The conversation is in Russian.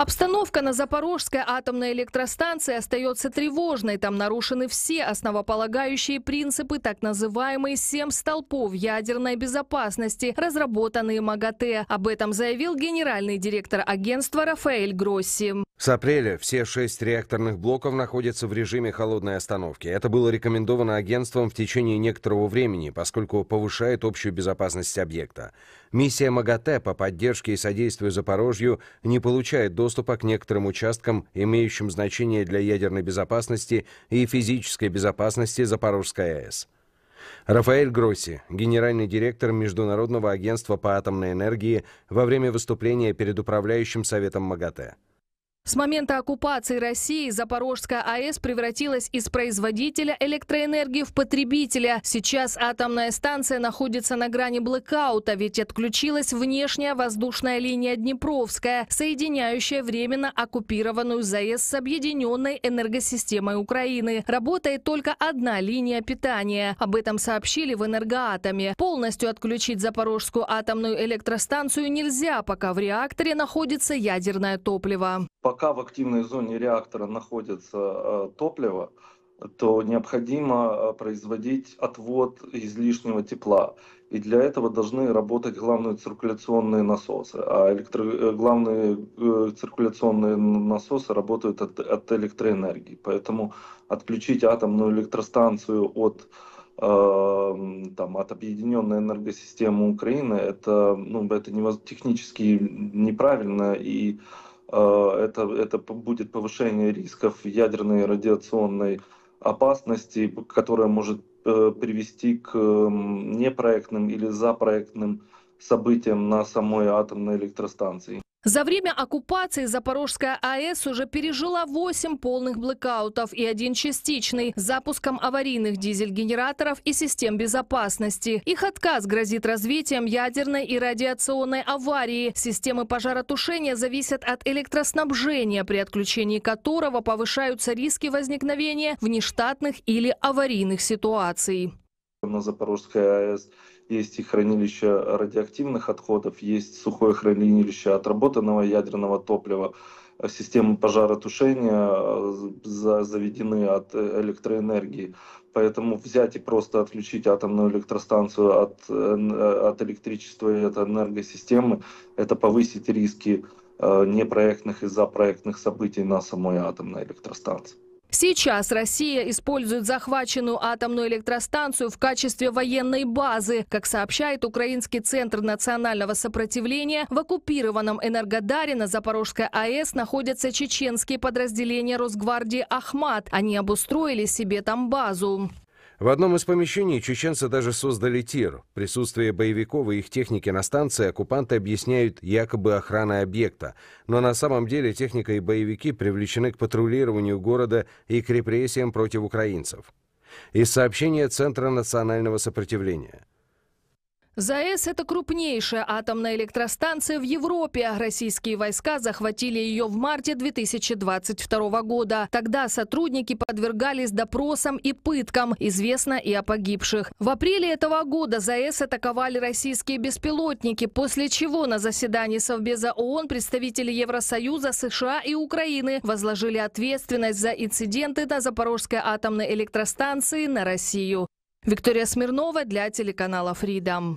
Обстановка на Запорожской атомной электростанции остается тревожной. Там нарушены все основополагающие принципы так называемые «семь столпов» ядерной безопасности, разработанные МАГАТЭ. Об этом заявил генеральный директор агентства Рафаэль Гросси. С апреля все шесть реакторных блоков находятся в режиме холодной остановки. Это было рекомендовано агентством в течение некоторого времени, поскольку повышает общую безопасность объекта. Миссия МАГАТЭ по поддержке и содействию Запорожью не получает доступа к некоторым участкам, имеющим значение для ядерной безопасности и физической безопасности Запорожской АЭС. Рафаэль Гросси, генеральный директор Международного агентства по атомной энергии, во время выступления перед управляющим советом МАГАТЭ. С момента оккупации России Запорожская АЭС превратилась из производителя электроэнергии в потребителя. Сейчас атомная станция находится на грани блэкаута, ведь отключилась внешняя воздушная линия Днепровская, соединяющая временно оккупированную ЗАЭС с объединенной энергосистемой Украины. Работает только одна линия питания. Об этом сообщили в энергоатоме. Полностью отключить Запорожскую атомную электростанцию нельзя, пока в реакторе находится ядерное топливо пока в активной зоне реактора находится э, топливо, то необходимо э, производить отвод излишнего тепла. И для этого должны работать главные циркуляционные насосы. А электро... Э, главные циркуляционные насосы работают от, от электроэнергии. Поэтому отключить атомную электростанцию от, э, там, от объединенной энергосистемы Украины, это, ну, это не, технически неправильно и неправильно Э, это, это будет повышение рисков ядерной радиационной опасности, которая может э, привести к непроектным или запроектным событиям на самой атомной электростанции. За время оккупации Запорожская АЭС уже пережила 8 полных блэкаутов и один частичный с запуском аварийных дизель-генераторов и систем безопасности. Их отказ грозит развитием ядерной и радиационной аварии. Системы пожаротушения зависят от электроснабжения, при отключении которого повышаются риски возникновения внештатных или аварийных ситуаций. На Запорожской АЭС есть и хранилище радиоактивных отходов, есть сухое хранилище отработанного ядерного топлива, системы пожаротушения э, заведены от э, электроэнергии. Поэтому взять и просто отключить атомную электростанцию от, э, от электричества и от энергосистемы, это повысит риски непроектных и запроектных событий на самой атомной электростанции. Сейчас Россия использует захваченную атомную электростанцию в качестве военной базы. Как сообщает Украинский центр национального сопротивления, в оккупированном Энергодаре на Запорожской АЭС находятся чеченские подразделения Росгвардии «Ахмат». Они обустроили себе там базу. В одном из помещений чеченцы даже создали тир. Присутствие боевиков и их техники на станции оккупанты объясняют якобы охраной объекта, но на самом деле техника и боевики привлечены к патрулированию города и к репрессиям против украинцев. Из сообщения Центра национального сопротивления – ЗАЭС – это крупнейшая атомная электростанция в Европе. Российские войска захватили ее в марте 2022 года. Тогда сотрудники подвергались допросам и пыткам. Известно и о погибших. В апреле этого года ЗАЭС атаковали российские беспилотники, после чего на заседании Совбеза ООН представители Евросоюза, США и Украины возложили ответственность за инциденты на Запорожской атомной электростанции на Россию. Виктория Смирнова для телеканала Freedom.